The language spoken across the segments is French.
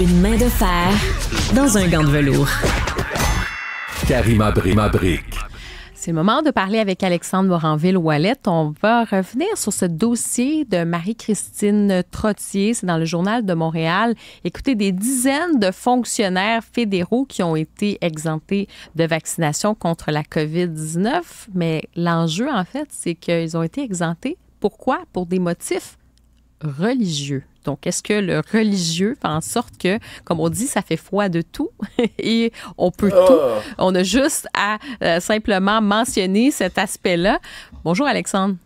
Une main de fer dans un gant de velours. Karima C'est le moment de parler avec Alexandre Moranville-Wallet. On va revenir sur ce dossier de Marie-Christine Trottier. C'est dans le Journal de Montréal. Écoutez, des dizaines de fonctionnaires fédéraux qui ont été exemptés de vaccination contre la COVID-19. Mais l'enjeu, en fait, c'est qu'ils ont été exemptés. Pourquoi? Pour des motifs religieux. Donc, est-ce que le religieux fait en sorte que, comme on dit, ça fait foi de tout et on peut ah. tout. On a juste à euh, simplement mentionner cet aspect-là. Bonjour Alexandre.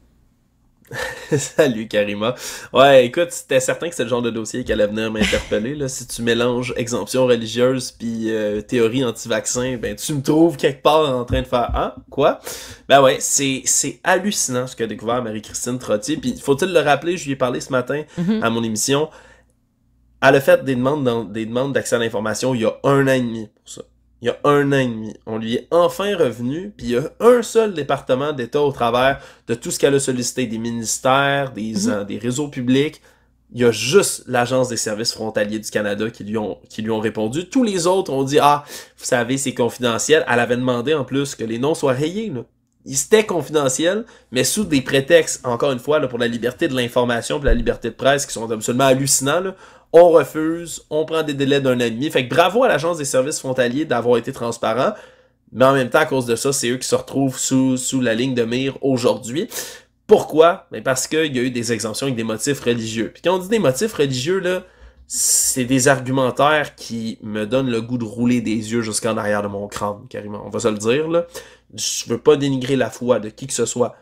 Salut Karima. Ouais, écoute, c'était certain que c'est le genre de dossier qu'elle allait venir m'interpeller. Là. Si tu mélanges exemption religieuse puis euh, théorie anti-vaccin, ben tu me trouves quelque part en train de faire Ah, quoi? Ben ouais, c'est, c'est hallucinant ce qu'a découvert Marie-Christine Trottier. Puis faut-il le rappeler, je lui ai parlé ce matin mm-hmm. à mon émission. À le fait des demandes des demandes d'accès à l'information il y a un an et demi pour ça il y a un an et demi. On lui est enfin revenu, puis il y a un seul département d'État au travers de tout ce qu'elle a sollicité, des ministères, des, mhm. euh, des réseaux publics. Il y a juste l'Agence des services frontaliers du Canada qui lui, ont, qui lui ont répondu. Tous les autres ont dit Ah, vous savez, c'est confidentiel. Elle avait demandé en plus que les noms soient rayés. Là. C'était confidentiel, mais sous des prétextes, encore une fois, pour la liberté de l'information pour la liberté de presse qui sont absolument hallucinants on refuse, on prend des délais d'un an demi. Fait que bravo à l'Agence des services frontaliers d'avoir été transparent. Mais en même temps, à cause de ça, c'est eux qui se retrouvent sous, la ligne de mire aujourd'hui. Pourquoi? Ben parce qu'il y a eu des exemptions avec des motifs religieux. Puis quand on dit des motifs religieux, c'est des argumentaires qui me donnent le goût de rouler des yeux jusqu'en arrière de mon crâne, carrément. On va se le dire, là. Je veux pas dénigrer la foi de qui que ce soit.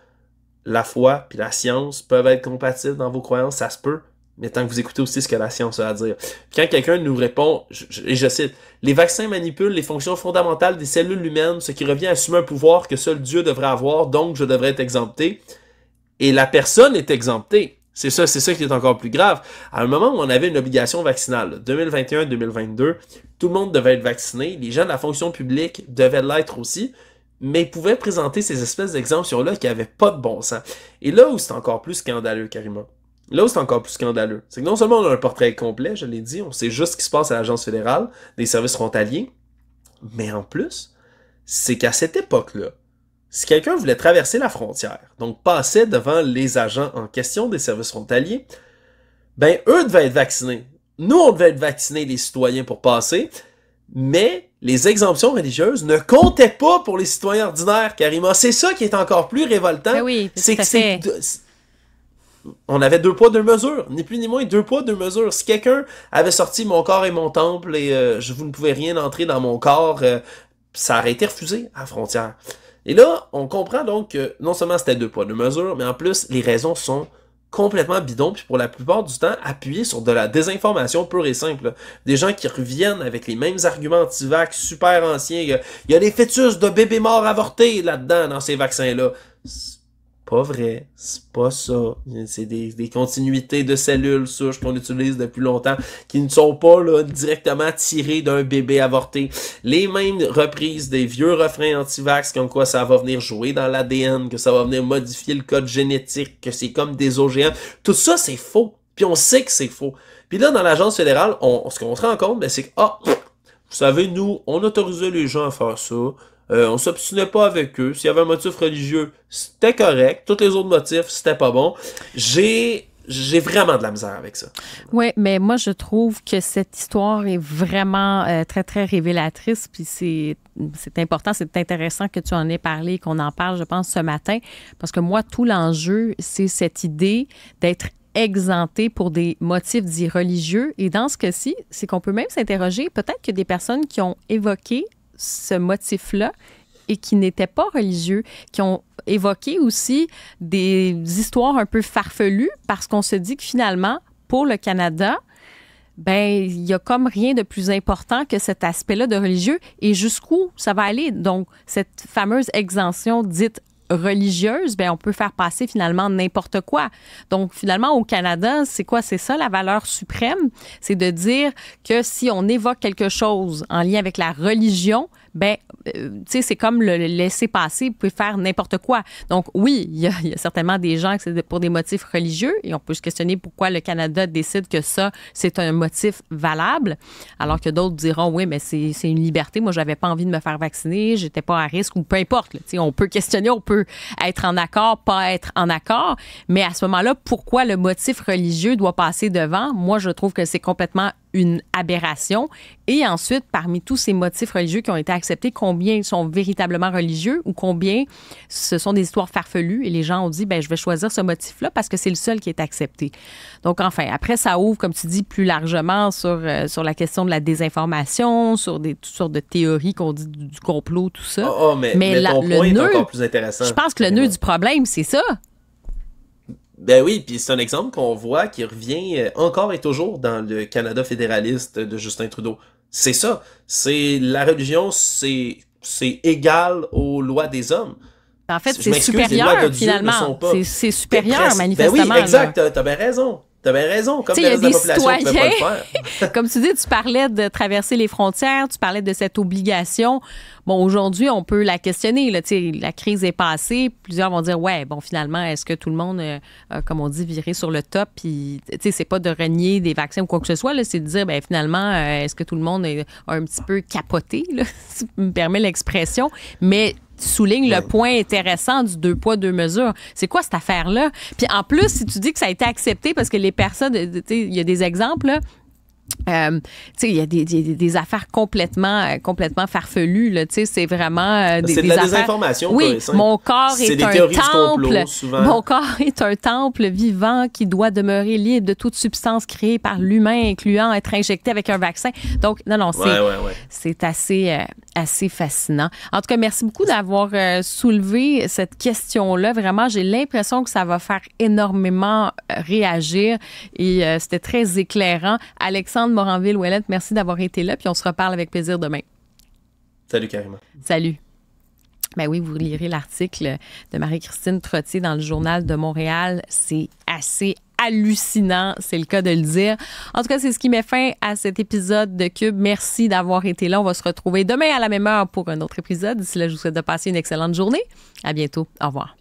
La foi puis la science peuvent être compatibles dans vos croyances, ça se peut mais tant que vous écoutez aussi ce que la science a à dire. quand quelqu'un nous répond, et je cite, les vaccins manipulent les fonctions fondamentales des cellules humaines, ce qui revient à assumer un pouvoir que seul Dieu devrait avoir, donc je devrais être exempté. Et la personne est exemptée. C'est ça, c'est ça qui est encore plus grave. À un moment où on avait une obligation vaccinale, 2021-2022, tout le monde devait être vacciné, les gens de la fonction publique devaient l'être aussi, mais ils pouvaient présenter ces espèces d'exemptions-là qui n'avaient pas de bon sens. Et là où c'est encore plus scandaleux, carrément. Là où c'est encore plus scandaleux, c'est que non seulement on a un portrait complet, je l'ai dit, on sait juste ce qui se passe à l'Agence fédérale des services frontaliers, mais en plus, c'est qu'à cette époque-là, si quelqu'un voulait traverser la frontière, donc passer devant les agents en question des services frontaliers, ben eux devaient être vaccinés. Nous, on devait être vaccinés, les citoyens, pour passer, mais les exemptions religieuses ne comptaient pas pour les citoyens ordinaires, carrément. C'est ça qui est encore plus révoltant. Ben oui, c'est que c'est on avait deux poids, deux mesures. Ni plus ni moins, deux poids, deux mesures. Si quelqu'un avait sorti mon corps et mon temple et euh, je vous ne pouvais rien entrer dans mon corps, euh, ça aurait été refusé à la frontière. Et là, on comprend donc que non seulement c'était deux poids, deux mesures, mais en plus, les raisons sont complètement bidons, puis pour la plupart du temps, appuyées sur de la désinformation pure et simple. Des gens qui reviennent avec les mêmes arguments anti-vax super anciens. Il y a des fœtus de bébés morts avortés là-dedans, dans ces vaccins-là pas vrai, c'est pas ça. C'est des, des, continuités de cellules souches qu'on utilise depuis longtemps qui ne sont pas là, directement tirées d'un bébé avorté. Les mêmes reprises des vieux refrains anti-vax comme quoi ça va venir jouer dans l'ADN, que ça va venir modifier le code génétique, que c'est comme des OGM. Tout ça, c'est faux. Puis on sait que c'est faux. Puis là, dans l'agence fédérale, on, ce qu'on se rend compte, ben, c'est que, ah, vous savez, nous, on autorisait les gens à faire ça. On euh, on s'obstinait pas avec eux. S'il y avait un motif religieux, c'était correct. Tous les autres motifs, c'était pas bon. J'ai j'ai vraiment de la misère avec ça. Oui, mais moi, je trouve que cette histoire est vraiment euh, très, très révélatrice. Puis c'est, c'est important, c'est intéressant que tu en aies parlé, qu'on en parle, je pense, ce matin. Parce que moi, tout l'enjeu, c'est cette idée d'être exempté pour des motifs dits religieux. Et dans ce cas-ci, c'est qu'on peut même s'interroger, peut-être que des personnes qui ont évoqué ce motif-là et qui n'étaient pas religieux, qui ont évoqué aussi des histoires un peu farfelues parce qu'on se dit que finalement, pour le Canada, ben il y a comme rien de plus important que cet aspect-là de religieux et jusqu'où ça va aller. Donc cette fameuse exemption dite religieuse, ben on peut faire passer finalement n'importe quoi. Donc finalement au Canada, c'est quoi C'est ça la valeur suprême, c'est de dire que si on évoque quelque chose en lien avec la religion, ben, euh, tu sais, c'est comme le, laisser passer, vous pouvez faire n'importe quoi. Donc, oui, il y, a certainement des gens que c'est pour des motifs religieux et on peut se questionner pourquoi le Canada décide que ça, c'est un motif valable, alors que d'autres diront, oui, mais c'est une liberté. Moi, j'avais pas envie de me faire vacciner, j'étais pas à risque ou peu importe. Tu sais, on peut questionner, on peut être en accord, pas être en accord, mais à ce moment-là, pourquoi le motif religieux doit passer devant? Moi, je trouve que c'est complètement une aberration? Et ensuite, parmi tous ces motifs religieux qui ont été acceptés, combien sont véritablement religieux ou combien ce sont des histoires farfelues et les gens ont dit, ben, je vais choisir ce motif-là parce que c'est le seul qui est accepté. Donc, enfin, après, ça ouvre, comme tu dis, plus largement sur, euh, sur la question de la désinformation, sur des toutes sortes de théories qu'on dit du, complot, tout ça. Ah, ah, mais, le nœud, est encore plus intéressant. Je pense que le nœud du problème, c'est ça. Ben oui, puis c'est un exemple qu'on voit qui revient euh, encore et toujours dans le Canada fédéraliste de Justin Trudeau. C'est ça, c'est la religion, c'est c'est égal aux lois des hommes. En fait, c'est supérieur, finalement. C'est supérieur, manifestement. Ben oui, exact, t'as bien raison. T'as bien raison, comme la comme tu dis, tu parlais de traverser les frontières, tu parlais de cette obligation. Bon, aujourd'hui, on peut la questionner. Là, la crise est passée. Plusieurs vont dire, ouais, bon, finalement, est-ce que tout le monde, euh, comme on dit, viré sur le top? Puis, tu sais, c'est pas de renier des vaccins ou quoi que ce soit. C'est de dire, ben, finalement, euh, est-ce que tout le monde a un petit peu capoté, là, si tu me permets l'expression? Mais souligne le point intéressant du deux poids, deux mesures. C'est quoi cette affaire-là? Puis en plus, si tu dis que ça a été accepté parce que les personnes, il y a des exemples, là, euh, il y a des, des, affaires complètement, euh, complètement farfelues. C'est vraiment euh, des, C'est de la Oui, mon corps est, un temple. mon corps est un temple vivant qui doit demeurer libre de toute substance créée par l'humain, incluant être injecté avec un vaccin. Donc, non, non, c'est, assez, euh, assez fascinant. En tout cas, merci beaucoup d'avoir soulevé cette question-là. Vraiment, j'ai l'impression que ça va faire énormément réagir et c'était très éclairant. Alexandre de Moranville-Ouellette, merci d'avoir été là, puis on se reparle avec plaisir demain. Salut, Karima. Salut. Ben oui, vous lirez l'article de Marie-Christine Trottier dans le Journal de Montréal. C'est assez hallucinant, c'est le cas de le dire. En tout cas, c'est ce qui met fin à cet épisode de Cube. Merci d'avoir été là. On va se retrouver demain à la même heure pour un autre épisode. D'ici là, je vous souhaite de passer une excellente journée. À bientôt. Au revoir.